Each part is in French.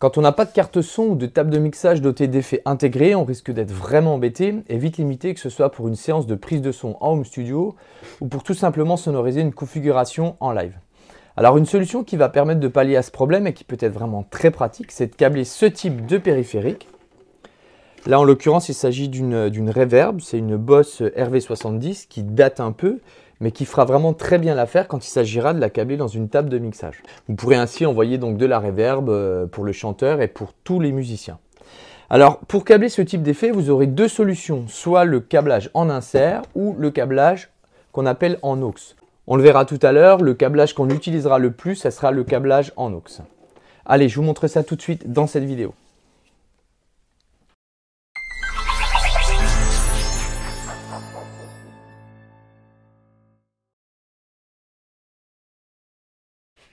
Quand on n'a pas de carte son ou de table de mixage dotée d'effets intégrés, on risque d'être vraiment embêté et vite limité que ce soit pour une séance de prise de son en home studio ou pour tout simplement sonoriser une configuration en live. Alors une solution qui va permettre de pallier à ce problème et qui peut être vraiment très pratique, c'est de câbler ce type de périphérique Là, en l'occurrence, il s'agit d'une Reverb, c'est une Boss RV70 qui date un peu, mais qui fera vraiment très bien l'affaire quand il s'agira de la câbler dans une table de mixage. Vous pourrez ainsi envoyer donc de la reverb euh, pour le chanteur et pour tous les musiciens. Alors, pour câbler ce type d'effet, vous aurez deux solutions, soit le câblage en insert ou le câblage qu'on appelle en aux. On le verra tout à l'heure, le câblage qu'on utilisera le plus, ça sera le câblage en aux. Allez, je vous montre ça tout de suite dans cette vidéo.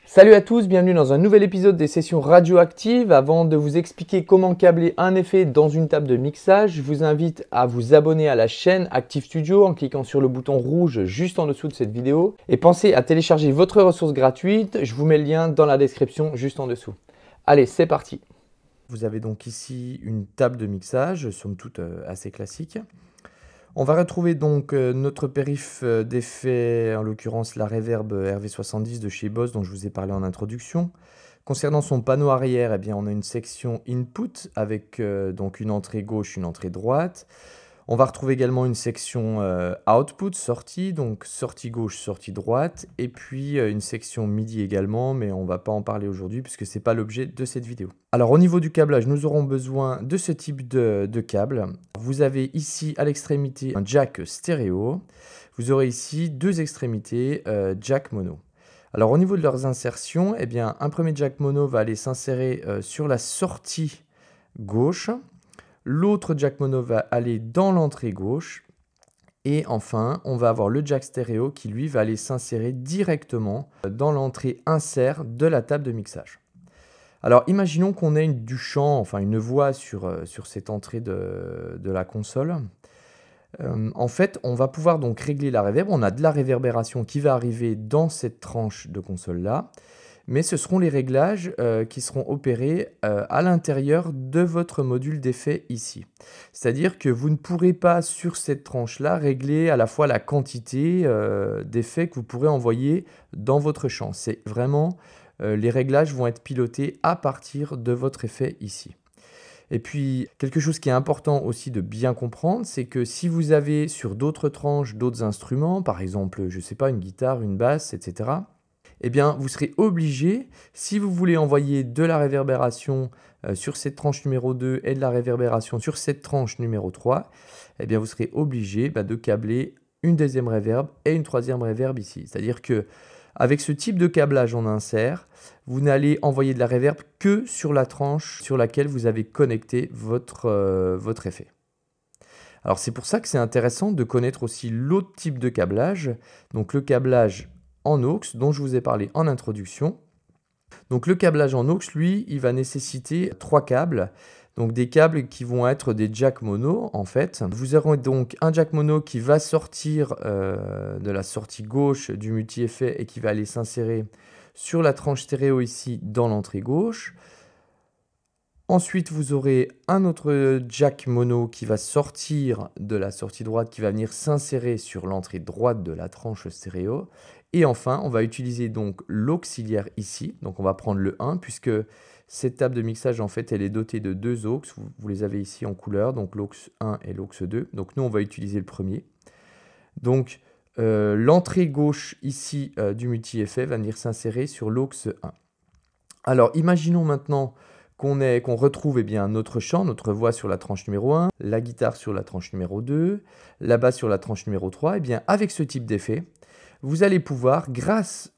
Salut à tous, bienvenue dans un nouvel épisode des sessions radioactives. Avant de vous expliquer comment câbler un effet dans une table de mixage, je vous invite à vous abonner à la chaîne Active Studio en cliquant sur le bouton rouge juste en dessous de cette vidéo. Et pensez à télécharger votre ressource gratuite, je vous mets le lien dans la description juste en dessous. Allez, c'est parti Vous avez donc ici une table de mixage, somme toute euh, assez classique. On va retrouver donc euh, notre périph euh, d'effet, en l'occurrence la Reverb RV70 de chez Boss dont je vous ai parlé en introduction. Concernant son panneau arrière, eh bien, on a une section input avec euh, donc une entrée gauche, une entrée droite. On va retrouver également une section euh, output, sortie, donc sortie gauche, sortie droite, et puis euh, une section MIDI également, mais on ne va pas en parler aujourd'hui puisque ce n'est pas l'objet de cette vidéo. Alors au niveau du câblage, nous aurons besoin de ce type de, câble. Vous avez ici à l'extrémité un jack stéréo, vous aurez ici deux extrémités euh, jack mono. Alors au niveau de leurs insertions, eh bien, un premier jack mono va aller s'insérer sur la sortie gauche, L'autre jack mono va aller dans l'entrée gauche. Et enfin, on va avoir le jack stéréo qui lui va aller s'insérer directement dans l'entrée insert de la table de mixage. Alors imaginons qu'on ait du chant, enfin une voix sur, euh, cette entrée de, la console. Euh, en fait, on va pouvoir donc régler la réverb. On a de la réverbération qui va arriver dans cette tranche de console là mais ce seront les réglages euh, qui seront opérés euh, à l'intérieur de votre module d'effet ici. C'est-à-dire que vous ne pourrez pas sur cette tranche-là régler à la fois la quantité euh, d'effets que vous pourrez envoyer dans votre champ. C'est vraiment les réglages vont être pilotés à partir de votre effet ici. Et puis, quelque chose qui est important aussi de bien comprendre, c'est que si vous avez sur d'autres tranches d'autres instruments, par exemple, je ne sais pas, une guitare, une basse, etc., eh bien, vous serez obligé, si vous voulez envoyer de la réverbération euh, sur cette tranche numéro 2 et de la réverbération sur cette tranche numéro 3, eh bien, vous serez obligé bah, de câbler une deuxième réverb et une troisième réverb ici. C'est-à-dire que avec ce type de câblage en insert, vous n'allez envoyer de la réverb que sur la tranche sur laquelle vous avez connecté votre, euh, votre effet. Alors c'est pour ça que c'est intéressant de connaître aussi l'autre type de câblage, donc le câblage en aux dont je vous ai parlé en introduction. Donc le câblage en aux, lui, il va nécessiter trois câbles. Donc des câbles qui vont être des jack mono en fait. Vous aurez donc un jack mono qui va sortir euh, de la sortie gauche du multi-effet et qui va aller s'insérer sur la tranche stéréo ici dans l'entrée gauche. Ensuite, vous aurez un autre jack mono qui va sortir de la sortie droite, qui va venir s'insérer sur l'entrée droite de la tranche stéréo. Et enfin, on va utiliser donc l'auxiliaire ici. Donc on va prendre le 1 puisque cette table de mixage, en fait, elle est dotée de deux aux. Vous, les avez ici en couleur, donc l'aux 1 et l'aux 2. Donc nous, on va utiliser le premier. Donc euh, l'entrée gauche ici euh, du multi-effet va venir s'insérer sur l'aux 1. Alors imaginons maintenant qu'on qu'on retrouve eh bien, notre chant, notre voix sur la tranche numéro 1, la guitare sur la tranche numéro 2, la basse sur la tranche numéro 3. Et eh bien, avec ce type d'effet, vous allez pouvoir, grâce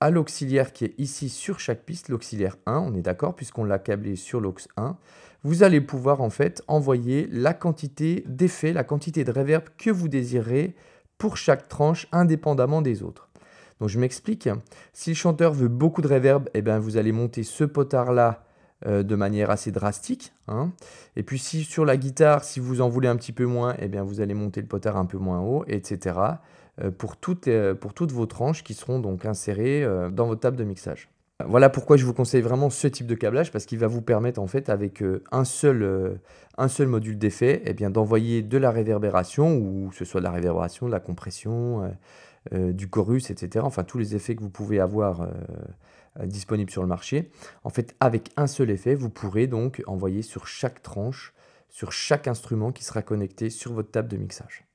à l'auxiliaire qui est ici sur chaque piste, l'auxiliaire 1, on est d'accord, puisqu'on l'a câblé sur l'aux 1, vous allez pouvoir en fait envoyer la quantité d'effets, la quantité de reverb que vous désirez pour chaque tranche indépendamment des autres. Donc je m'explique, si le chanteur veut beaucoup de reverb, eh bien vous allez monter ce potard là euh, de manière assez drastique. Hein. Et puis si sur la guitare, si vous en voulez un petit peu moins, et eh bien vous allez monter le potard un peu moins haut, etc. Euh, pour, toutes, euh, pour toutes vos tranches qui seront donc insérées dans votre table de mixage. Voilà pourquoi je vous conseille vraiment ce type de câblage parce qu'il va vous permettre en fait avec un seul, un seul module d'effet et eh bien d'envoyer de la réverbération ou que ce soit de la réverbération, de la compression, euh, du chorus, etc. Enfin, tous les effets que vous pouvez avoir euh, euh, disponibles sur le marché. En fait, avec un seul effet, vous pourrez donc envoyer sur chaque tranche, sur chaque instrument qui sera connecté sur votre table de mixage.